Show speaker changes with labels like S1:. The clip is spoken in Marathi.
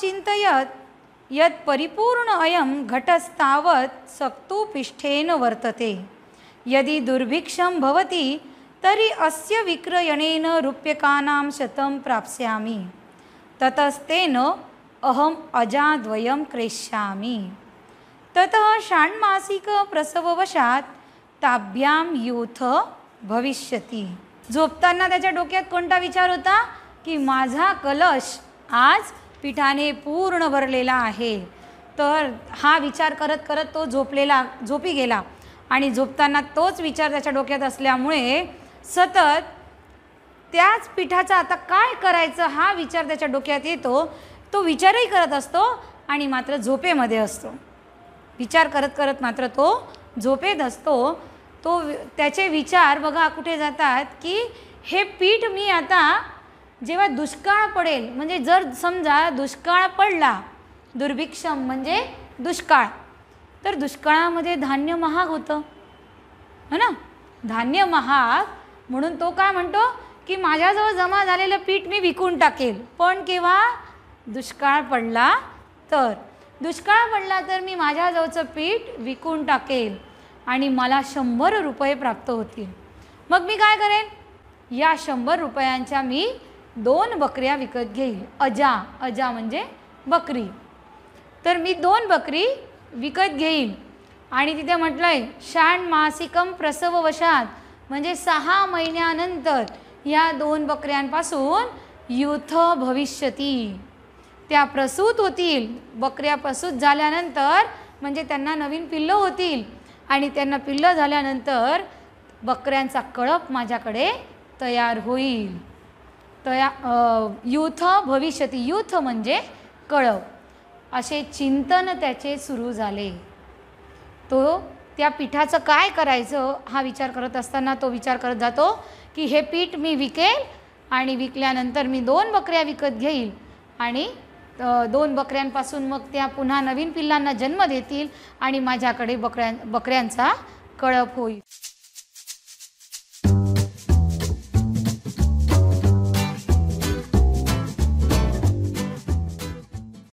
S1: चिंतयत यत परिपूर्ण अयं घटस्तावत् सक्तुपिष्ठेन वर्तते यदि दुर्भिक्षं भवति तरी अस्य विक्रयणेन रूप्यकानां शतं प्राप्स्यामि ततस्तेन अहम् अजाद्वयं क्रेष्यामि ततः षाण्मासिकप्रसववशात् ताभ्यां यूथ भविष्यति झोपताना त्याच्या डोक्यात कोणता विचार होता की माझा कलश आज पिठाने पूर्ण भरलेला आहे तर हा विचार करत करत तो झोपलेला झोपी गेला आणि झोपताना तोच विचार त्याच्या डोक्यात असल्यामुळे सतत त्याच पिठाचा आता काय करायचं हा विचार त्याच्या डोक्यात येतो तो विचारही करत असतो आणि मात्र झोपेमध्ये असतो विचार करत करत मात्र तो झोपेत असतो तो त्याचे विचार बघा कुठे जातात की हे पीठ मी आता जेव्हा दुष्काळ पडेल म्हणजे जर समजा दुष्काळ पडला दुर्भिक्षम म्हणजे दुष्काळ तर दुष्काळामध्ये धान्य महाग होतं है ना धान्य महाग म्हणून तो काय म्हणतो की माझ्याजवळ जमा झालेलं पीठ मी विकून टाकेल पण केव्हा दुष्काळ पडला तर दुष्काळ पडला तर मी माझ्याजवळचं पीठ विकून टाकेल आणि मला शंभर रुपये प्राप्त होतील मग मी काय करेन या शंभर रुपयांच्या मी दोन बकऱ्या विकत घेईल अजा अजा म्हणजे बकरी तर मी दोन बकरी विकत घेईल आणि तिथे म्हटलं आहे शाण मासिकम प्रसववशात म्हणजे सहा महिन्यानंतर या दोन बकऱ्यांपासून युथ भविष्यती त्या प्रसूत होतील बकऱ्या प्रसूत झाल्यानंतर म्हणजे त्यांना नवीन पिल्लं होतील आणि त्यांना पिल्लं झाल्यानंतर बकऱ्यांचा कळप माझ्याकडे तयार होईल तया युथ भविष्यती युथ म्हणजे कळव असे चिंतन त्याचे सुरू झाले तो त्या पिठाचं काय करायचं हा विचार करत असताना तो विचार करत जातो की हे पीठ मी विकेल आणि विकल्यानंतर मी दोन बकऱ्या विकत घेईल आणि दोन बकऱ्यांपासून मग त्या पुन्हा नवीन पिल्लांना जन्म देतील आणि माझ्याकडे बकऱ्यां बकऱ्यांचा कळप होईल